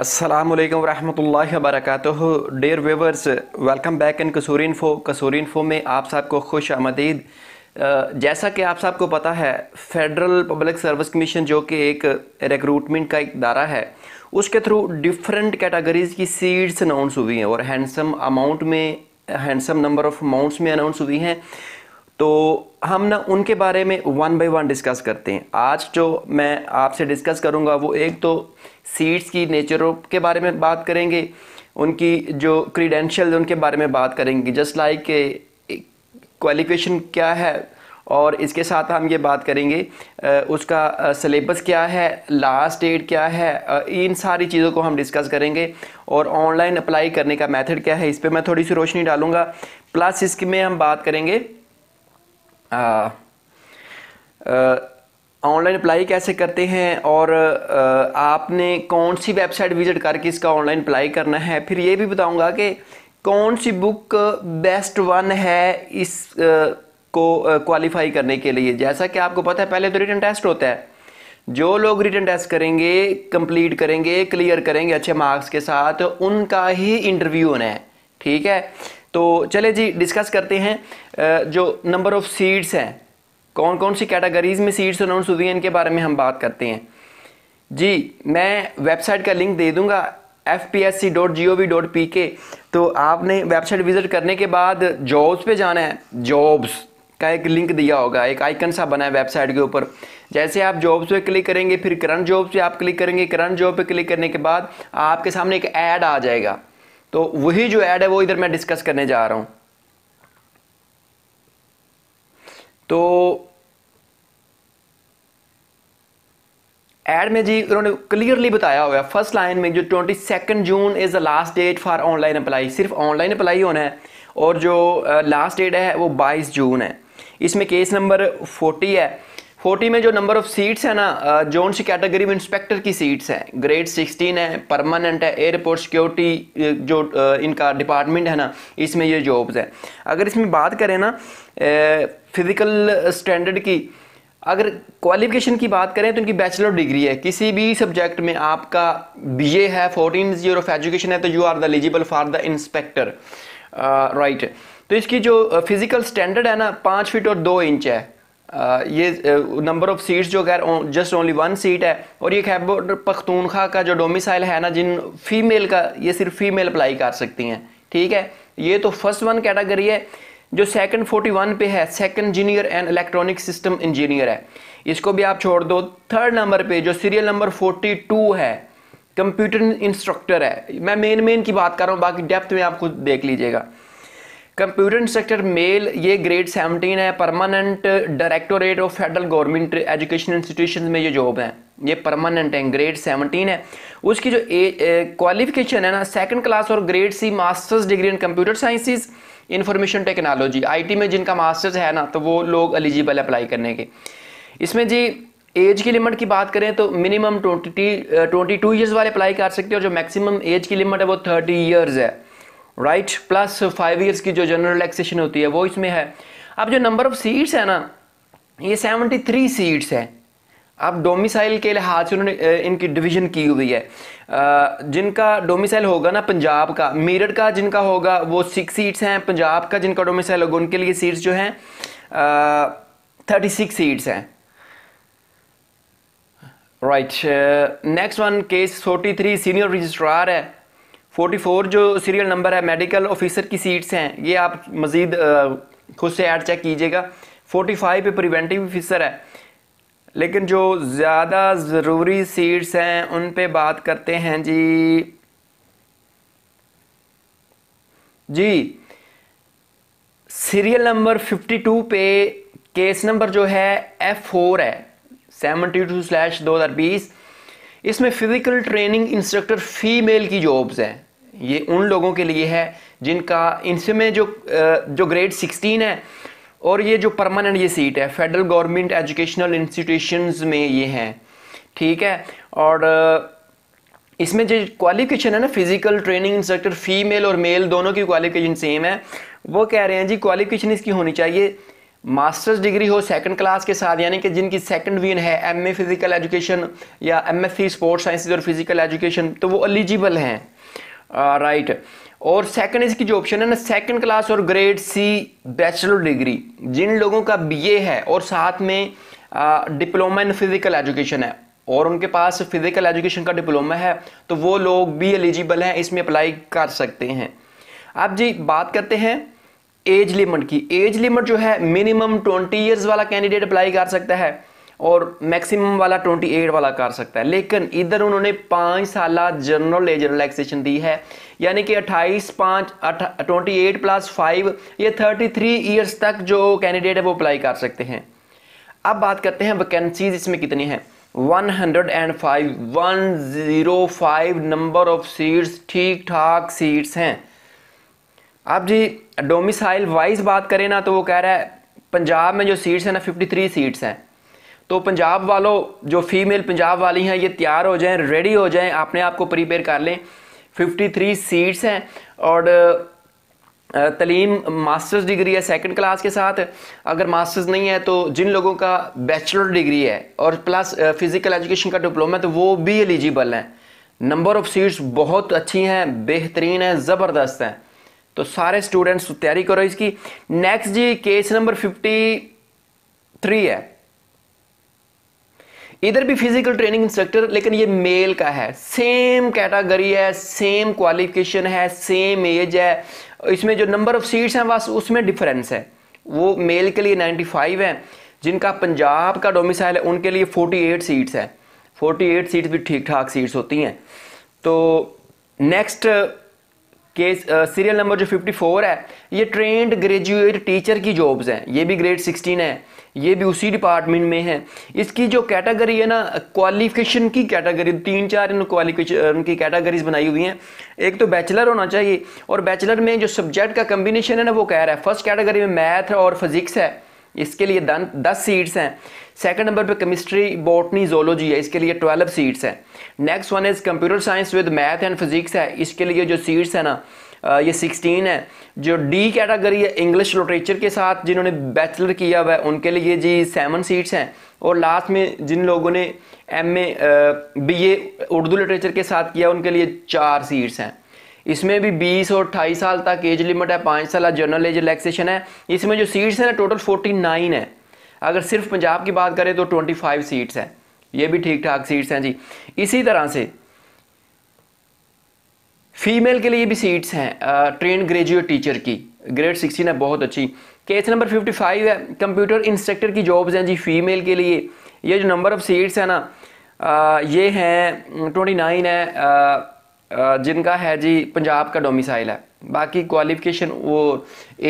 असलम वरहमल वरक dear viewers welcome back in Kasur info कसूर इन्फो में आप सबको खुश आमदीद जैसा कि आप सबको पता है फेडरल पब्लिक सर्विस कमीशन जो कि एक रिक्रूटमेंट का एक दारा है उसके थ्रू डिफरेंट कैटेगरीज़ की सीट्स अनाउंस हुई हैं और हैंडसम अमाउंट में हैंडसम नंबर ऑफ अमाउंट्स में अनाउंस हुई हैं तो हम ना उनके बारे में वन बाय वन डिस्कस करते हैं आज जो मैं आपसे डिस्कस करूंगा वो एक तो सीड्स की नेचरों के बारे में बात करेंगे उनकी जो क्रीडेंशियल उनके बारे में बात करेंगे जस्ट लाइक क्वालिफिकेशन क्या है और इसके साथ हम ये बात करेंगे उसका सिलेबस क्या है लास्ट डेट क्या है इन सारी चीज़ों को हम डिस्कस करेंगे और ऑनलाइन अप्लाई करने का मेथड क्या है इस पर मैं थोड़ी सी रोशनी डालूंगा प्लस इसमें हम बात करेंगे हाँ। ऑनलाइन अप्लाई कैसे करते हैं और आ, आपने कौन सी वेबसाइट विज़िट करके इसका ऑनलाइन अप्लाई करना है फिर ये भी बताऊंगा कि कौन सी बुक बेस्ट वन है इस आ, को क्वालिफाई करने के लिए जैसा कि आपको पता है पहले तो रिटर्न टेस्ट होता है जो लोग रिटर्न टेस्ट करेंगे कंप्लीट करेंगे क्लियर करेंगे अच्छे मार्क्स के साथ उनका ही इंटरव्यू होना है ठीक है तो चले जी डिस्कस करते हैं जो नंबर ऑफ़ सीड्स हैं कौन कौन सी कैटेगरीज में सीड्स अनाउंस हुई हैं इनके बारे में हम बात करते हैं जी मैं वेबसाइट का लिंक दे दूंगा F P S C dot G O V dot P K तो आपने वेबसाइट विज़िट करने के बाद जॉब्स पे जाना है जॉब्स का एक लिंक दिया होगा एक आइकन सा बना है वेबसाइट के ऊपर जैसे आप जॉब्स पे क्लिक करेंगे फिर करंट जॉब्स पे आप क्लिक करेंगे करंट जॉब पे क्लिक करने के बाद आपके सामने एक ऐड आ जाएगा तो वही जो ऐड है वो इधर मैं डिस्कस करने जा रहा हूं तो एड में जी उन्होंने क्लियरली बताया हुआ है फर्स्ट लाइन में जो twenty second June is the last date for online apply सिर्फ ऑनलाइन अप्लाई होना है और जो लास्ट डेट है वो बाईस जून है इसमें केस नंबर फोर्टी है फोर्टी में जो नंबर ऑफ सीट्स है ना जोन सी कैटेगरी में इंस्पेक्टर की सीट्स हैं ग्रेड सिक्सटीन है परमानेंट है एयरपोर्ट सिक्योरिटी जो इनका डिपार्टमेंट है ना इसमें ये जॉब्स हैं अगर इसमें बात करें ना फिज़िकल स्टैंडर्ड की अगर क्वालिफिकेशन की बात करें तो इनकी बैचलर डिग्री है किसी भी सब्जेक्ट में आपका ए है फोर्टीन ईयर ऑफ एजुकेशन है तो you are the eligible for the inspector right तो इसकी जो फिज़िकल स्टैंडर्ड है ना पाँच फीट और दो इंच है ये नंबर ऑफ़ सीट्स जो खैर जस्ट ओनली वन सीट है और ये खैबर पख्तूनखा का जो डोमिसाइल है ना जिन फीमेल का ये सिर्फ फीमेल अप्लाई कर सकती हैं ठीक है ये तो फर्स्ट वन कैटेगरी है जो सेकंड 41 पे है second engineer and electronic system engineer है इसको भी आप छोड़ दो थर्ड नंबर पे जो सीरियल नंबर 42 है कंप्यूटर इंस्ट्रक्टर है मैं मेन मेन की बात कर रहा हूँ बाकी डेप्थ में आप खुद देख लीजिएगा कंप्यूटर सेक्टर मेल ये ग्रेड 17 है permanent directorate of federal government education institution में ये जॉब है ये परमानेंट है ग्रेड 17 है उसकी जो क्वालिफिकेशन है ना सेकंड क्लास और grade C masters degree in computer sciences information technology IT में जिनका मास्टर्स है ना तो वो लोग एलिजिबल अप्लाई करने के इसमें जी एज की लिमिट की बात करें तो minimum twenty twenty two years वाले अप्लाई कर सकते हैं और जो मैक्सिमम एज की लिमिट है वो थर्टी ईयर्स है राइट प्लस फाइव ईयर्स की जो जनरल रिलैक्सेशन होती है वो इसमें है अब जो नंबर ऑफ सीट्स है ना ये सेवनटी थ्री सीट्स है अब डोमिसाइल के लिहाज से उन्होंने इनकी डिवीजन की हुई है जिनका डोमिसाइल होगा ना पंजाब का मेरठ का जिनका होगा वो सिक्स सीट्स हैं पंजाब का जिनका डोमिसाइल होगा उनके लिए सीट्स जो हैं थर्टी सिक्स सीट्स हैं right next one case forty three senior registrar है 44 जो सीरियल नंबर है मेडिकल ऑफिसर की सीट्स हैं ये आप मज़ीद खुद से ऐड चेक कीजिएगा 45 पे प्रिवेंटिव ऑफिसर है लेकिन जो ज़्यादा ज़रूरी सीट्स हैं उन पे बात करते हैं जी जी सीरियल नंबर 52 पे केस नंबर जो है एफ फोर है सेवनटी टू स्लैश दो हज़ार बीस इसमें फ़िज़िकल ट्रेनिंग इंस्ट्रक्टर फ़ीमेल की जॉब्स हैं ये उन लोगों के लिए है जिनका इनमें जो जो ग्रेड सिक्सटीन है और ये जो परमानेंट ये सीट है फेडरल गवर्नमेंट एजुकेशनल इंस्टीट्यूशंस में ये हैं ठीक है और इसमें जो क्वालिफिकेशन है ना फिजिकल ट्रेनिंग इंस्ट्रक्टर फीमेल और मेल दोनों की क्वालिफिकेशन सेम है वो कह रहे हैं जी क्वालिफिकेशन इसकी होनी चाहिए मास्टर्स डिग्री हो सेकंड क्लास के साथ यानी कि जिनकी सेकंड वीन है एमए फिजिकल एजुकेशन या एमएससी स्पोर्ट्स साइंसेज और फिजिकल एजुकेशन तो वो एलिजिबल हैं राइट और सेकंड इसकी जो ऑप्शन है ना सेकंड क्लास और ग्रेड सी बैचलर डिग्री जिन लोगों का बीए है और साथ में डिप्लोमा इन फिजिकल एजुकेशन है और उनके पास फिजिकल एजुकेशन का डिप्लोमा है तो वो लोग भी एलिजिबल हैं इसमें अप्लाई कर सकते हैं अब जी बात करते हैं एज लिमिट की एज लिमिट जो है मिनिमम ट्वेंटी ईयर्स वाला कैंडिडेट अप्लाई कर सकता है और मैक्सिमम वाला 28 वाला कर सकता है लेकिन इधर उन्होंने पाँच साल जनरल एज रिलैक्सेशन दी है यानी कि 28 पाँच ट्वेंटी एट प्लस फाइव ये 33 इयर्स तक जो कैंडिडेट है वो अप्लाई कर सकते हैं अब बात करते हैं वैकेंसीज इसमें कितनी हैं 105 105 नंबर ऑफ सीट्स ठीक ठाक सीट्स हैं अब जी डोमिसाइल वाइज बात करें ना तो वो कह रहा है पंजाब में जो सीट्स हैं ना 53 सीट्स हैं तो पंजाब वालों जो फीमेल पंजाब वाली हैं ये तैयार हो जाएं रेडी हो जाएं आपने आपको प्रिपेयर कर लें 53 सीट्स हैं और तलीम मास्टर्स डिग्री है सेकंड क्लास के साथ अगर मास्टर्स नहीं है तो जिन लोगों का बैचलर डिग्री है और प्लस फिज़िकल एजुकेशन का डिप्लोमा तो वो भी एलिजिबल हैं नंबर ऑफ़ सीट्स बहुत अच्छी हैं बेहतरीन हैं ज़बरदस्त हैं तो सारे स्टूडेंट्स तैयारी करो इसकी नेक्स्ट जी केस नंबर फिफ्टी थ्री है इधर भी फिजिकल ट्रेनिंग इंस्ट्रक्टर लेकिन ये मेल का है सेम कैटागरी है सेम क्वालिफिकेशन है सेम एज है इसमें जो नंबर ऑफ सीट्स हैं बस उसमें डिफरेंस है वो मेल के लिए 95 है जिनका पंजाब का डोमिसाइल है उनके लिए 48 सीट्स है 48 सीट्स भी ठीक ठाक सीट्स होती हैं तो नेक्स्ट केस सीरियल नंबर जो 54 है ये ट्रेंड ग्रेजुएट टीचर की जॉब्स हैं ये भी ग्रेड 16 है ये भी उसी डिपार्टमेंट में है इसकी जो कैटेगरी है ना क्वालिफिकेशन की कैटेगरी तीन चार इन क्वालिफिकेशन की कैटेगरीज बनाई हुई हैं एक तो बैचलर होना चाहिए और बैचलर में जो सब्जेक्ट का कम्बिनेशन है ना वो कह रहा है फर्स्ट कैटेगरी में मैथ और फिजिक्स है इसके लिए दस सीट्स हैं सेकंड नंबर पे केमिस्ट्री बॉटनी जोलॉजी है इसके लिए ट्वेल्व सीट्स हैं next one is computer science with math and physics है इसके लिए जो सीट्स हैं ना ये सिक्सटीन है जो डी कैटेगरी है इंग्लिश लिटरेचर के साथ जिन्होंने बैचलर किया हुआ है उनके लिए जी सेवन सीट्स हैं और लास्ट में जिन लोगों ने M A B A Urdu literature के साथ किया उनके लिए चार सीट्स हैं इसमें भी 20 और अट्ठाईस साल तक एज लिमिट है पाँच साल जर्नल एज रिलैक्सेशन है इसमें जो सीट्स हैं ना टोटल 49 है अगर सिर्फ पंजाब की बात करें तो 25 सीट्स हैं ये भी ठीक ठाक सीट्स हैं जी इसी तरह से फीमेल के लिए भी सीट्स हैं ट्रेन ग्रेजुएट टीचर की ग्रेड सिक्सटीन है बहुत अच्छी केस नंबर फिफ्टी फाइव है कंप्यूटर इंस्ट्रक्टर की जॉब्स हैं जी फीमेल के लिए ये जो नंबर ऑफ़ सीट्स है ना आ, uh, ये हैं ट्वेंटी mm, नाइन है आ, uh, आ, uh, जिनका है जी पंजाब का डोमिसाइल है बाकी क्वालिफिकेशन वो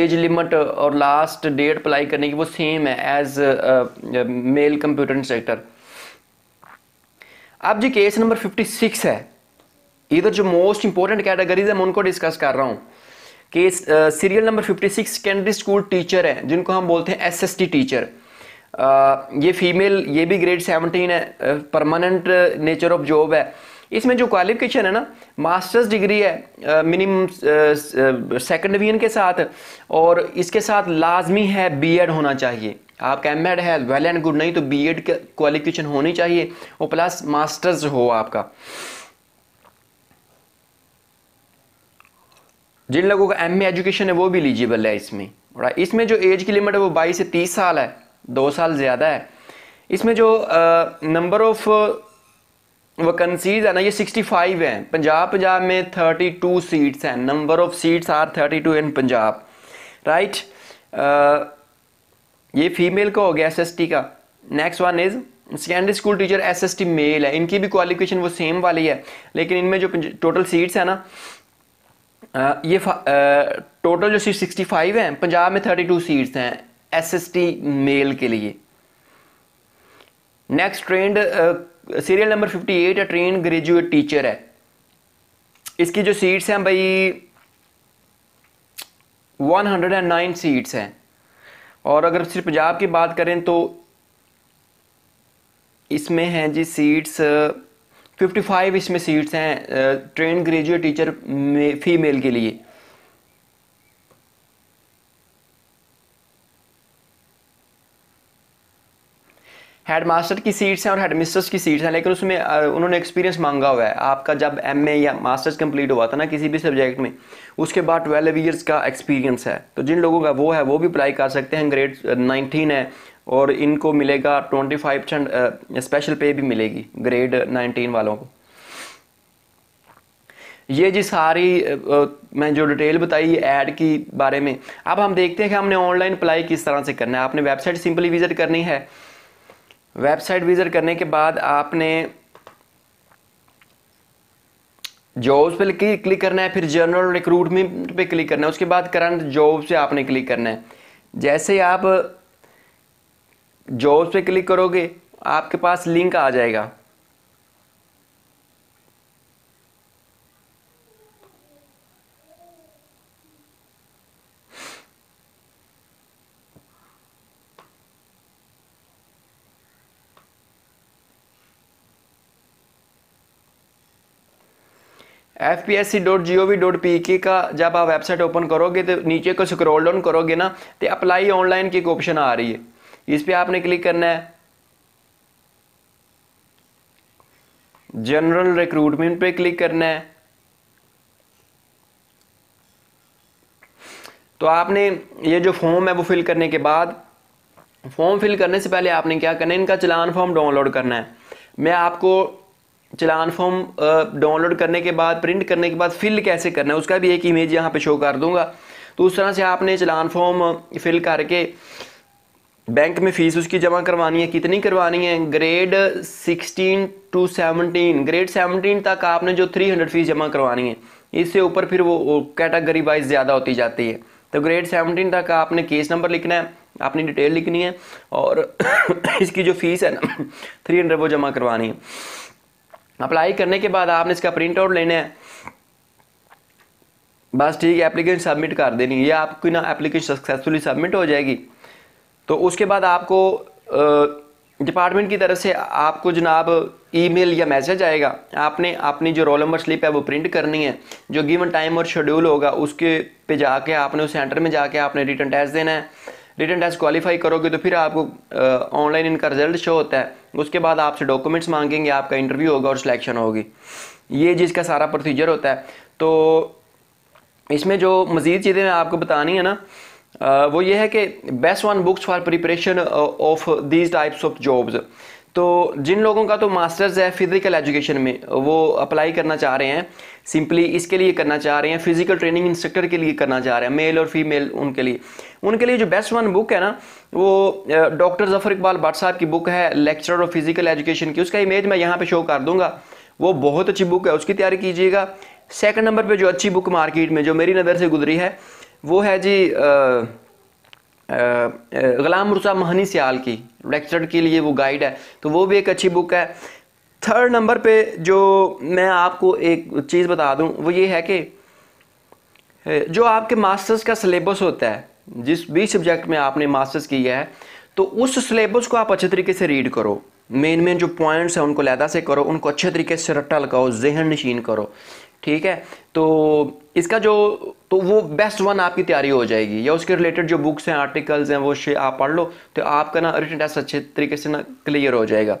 एज लिमिट और लास्ट डेट अप्लाई करने की वो सेम है एज मेल कंप्यूटर इंस्ट्रक्टर अब जी केस नंबर फिफ्टी सिक्स है इधर जो मोस्ट इंपॉर्टेंट कैटेगरीज है मैं उनको डिस्कस कर रहा हूँ कि serial number 56 secondary school teacher हैं जिनको हम बोलते हैं एसएसटी टीचर uh, ये फीमेल ये भी ग्रेड 17 है परमानेंट नेचर ऑफ जॉब है इसमें जो क्वालिफिकेशन है ना मास्टर्स डिग्री है मिनिमम सेकेंड डिवीजन के साथ और इसके साथ लाजमी है बीएड होना चाहिए आपका एम एड है वेल एंड गुड नहीं तो बीएड क्वालिफिकेशन होनी चाहिए और प्लस मास्टर्स हो आपका जिन लोगों का एम एजुकेशन e है वो भी एलिजिबल है इसमें और इसमें जो एज की लिमिट है वो बाईस से तीस साल है दो साल ज़्यादा है इसमें जो नंबर ऑफ वकन्सीज है ना ये 65 हैं पंजाब पंजाब में 32 सीट्स हैं number of seats are 32 in Punjab right ये फीमेल का हो गया एसएसटी का next one is secondary school teacher SST male है इनकी भी क्वालिफिकेशन वो सेम वाली है लेकिन इनमें जो टोटल सीट्स हैं ना ये टोटल जो सीट सिक्सटी फाइव हैं पंजाब में थर्टी टू सीट्स हैं एसएसटी मेल के लिए next trained serial number fifty eight है ट्रेन ग्रेजुएट टीचर है इसकी जो सीट्स हैं भाई one hundred and nine seats हैं और अगर सिर्फ पंजाब की बात करें तो इसमें हैं जी सीट्स 55 इसमें सीट्स हैं ट्रेन ग्रेजुएट टीचर फीमेल के लिए हेडमास्टर की सीट्स हैं और हेडमिस्टर्स की सीट्स हैं लेकिन उसमें उन्होंने एक्सपीरियंस मांगा हुआ है आपका जब एमए या मास्टर्स कंप्लीट हुआ था ना किसी भी सब्जेक्ट में उसके बाद ट्वेल्व ईयर्स का एक्सपीरियंस है तो जिन लोगों का वो है वो भी अप्लाई कर सकते हैं ग्रेड नाइनटीन है और इनको मिलेगा ट्वेंटी फाइव परसेंट स्पेशल पे भी मिलेगी ग्रेड नाइनटीन वालों को ये जी सारी मैं जो डिटेल बताई ऐड की बारे में अब हम देखते हैं कि हमने ऑनलाइन अप्लाई किस तरह से करना है आपने वेबसाइट सिंपली विज़िट करनी है वेबसाइट विज़िट करने के बाद आपने जॉब्स पे क्लिक करना है फिर जनरल रिक्रूटमेंट पे क्लिक करना है उसके बाद करंट जॉब से आपने क्लिक करना है जैसे आप जॉब्स पे क्लिक करोगे आपके पास लिंक आ जाएगा F P S C dot G O V dot P K का जब आप वेबसाइट ओपन करोगे तो नीचे को स्क्रॉल डाउन करोगे ना तो अप्लाई ऑनलाइन की एक ऑप्शन आ रही है इस पर आपने क्लिक करना है जनरल रिक्रूटमेंट पे क्लिक करना है तो आपने ये जो फॉर्म है वो फिल करने के बाद फॉर्म फिल करने से पहले आपने क्या करना है इनका चलान फॉर्म डाउनलोड करना है मैं आपको चलान फॉर्म डाउनलोड करने के बाद प्रिंट करने के बाद फिल कैसे करना है उसका भी एक इमेज यहाँ पे शो कर दूंगा तो उस तरह से आपने चलान फॉर्म फिल करके बैंक में फ़ीस उसकी जमा करवानी है कितनी करवानी है ग्रेड 16 टू 17 ग्रेड 17 तक आपने जो 300 फीस जमा करवानी है इससे ऊपर फिर वो कैटेगरी वाइज ज़्यादा होती जाती है तो ग्रेड 17 तक आपने केस नंबर लिखना है आपने डिटेल लिखनी है और इसकी जो फीस है ना थ्री हंड्रेड वो जमा करवानी है अप्लाई करने के बाद आपने इसका प्रिंट आउट लेना है बस ठीक है एप्लीकेशन सबमिट कर देनी है ये आपकी ना एप्लीकेशन सक्सेसफुली सबमिट हो जाएगी तो उसके बाद आपको डिपार्टमेंट की तरफ से आपको जनाब ईमेल या मैसेज आएगा आपने अपनी जो रोल नंबर स्लिप है वो प्रिंट करनी है जो गिवन टाइम और शेड्यूल होगा उसके पे जाके आपने उस सेंटर में जाके आपने रिटर्न टेस्ट देना है रिटर्न टेस्ट क्वालिफाई करोगे तो फिर आपको ऑनलाइन इनका रिजल्ट शो होता है उसके बाद आपसे डॉक्यूमेंट्स मांगेंगे आपका इंटरव्यू होगा और सिलेक्शन होगी ये जिसका सारा प्रोसीजर होता है तो इसमें जो मज़ीद चीज़ें मैं आपको बतानी है ना वो ये है कि best one books for preparation of these types of jobs तो जिन लोगों का तो मास्टर्स है फिज़िकल एजुकेशन में वो अप्लाई करना चाह रहे हैं सिंपली इसके लिए करना चाह रहे हैं फिज़िकल ट्रेनिंग इंस्ट्रक्टर के लिए करना चाह रहे हैं मेल और फीमेल उनके लिए उनके लिए जो बेस्ट वन बुक है ना वो डॉक्टर ज़फ़र इकबाल भट्ट साहब की बुक है लेक्चर ऑफ फिज़िकल एजुकेशन की उसका इमेज मैं यहाँ पर शो कर दूँगा वो बहुत अच्छी बुक है उसकी तैयारी कीजिएगा सेकेंड नंबर पर जो अच्छी बुक मार्केट में जो मेरी नज़र से गुजरी है वो है जी गुलाम रसा महनी सियाल की लेक्चर के लिए वो गाइड है तो वो भी एक अच्छी बुक है थर्ड नंबर पे जो मैं आपको एक चीज़ बता दूं वो ये है कि जो आपके मास्टर्स का सिलेबस होता है जिस भी सब्जेक्ट में आपने मास्टर्स किया है तो उस सिलेबस को आप अच्छे तरीके से रीड करो मेन मेन जो पॉइंट्स हैं उनको लहदा से करो उनको अच्छे तरीके से रट्टा लगाओ जहन नशीन करो ठीक है तो इसका जो तो वो बेस्ट वन आपकी तैयारी हो जाएगी या उसके रिलेटेड जो बुक्स हैं आर्टिकल्स हैं वो शे आप पढ़ लो तो आपका ना रिटर्न टेस्ट अच्छे तरीके से ना क्लियर हो जाएगा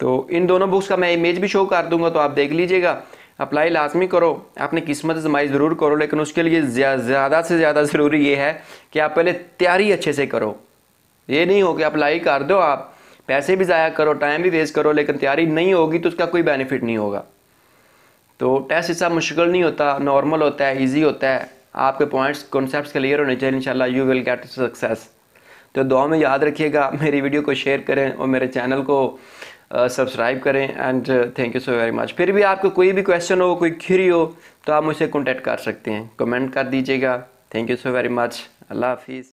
तो इन दोनों बुक्स का मैं इमेज भी शो कर दूंगा तो आप देख लीजिएगा अप्लाई लाजमी करो आपने किस्मत आजमाई ज़रूर करो लेकिन उसके लिए ज़्यादा से ज़्यादा ज़रूरी ये है कि आप पहले तैयारी अच्छे से करो ये नहीं हो कि अप्लाई कर दो आप पैसे भी ज़ाया करो टाइम भी वेस्ट करो लेकिन तैयारी नहीं होगी तो उसका कोई बेनिफिट नहीं होगा तो टेस्ट इतना मुश्किल नहीं होता नॉर्मल होता है ईजी होता है आपके पॉइंट्स कॉन्सेप्ट क्लियर होने चाहिए इंशाल्लाह यू विल गेट सक्सेस तो दुआ में याद रखिएगा मेरी वीडियो को शेयर करें और मेरे चैनल को सब्सक्राइब करें and thank you so very much फिर भी आपको कोई भी क्वेश्चन हो कोई क्यूरी हो तो आप मुझसे कॉन्टैक्ट कर सकते हैं कमेंट कर दीजिएगा thank you so very much अल्लाह हाफिज़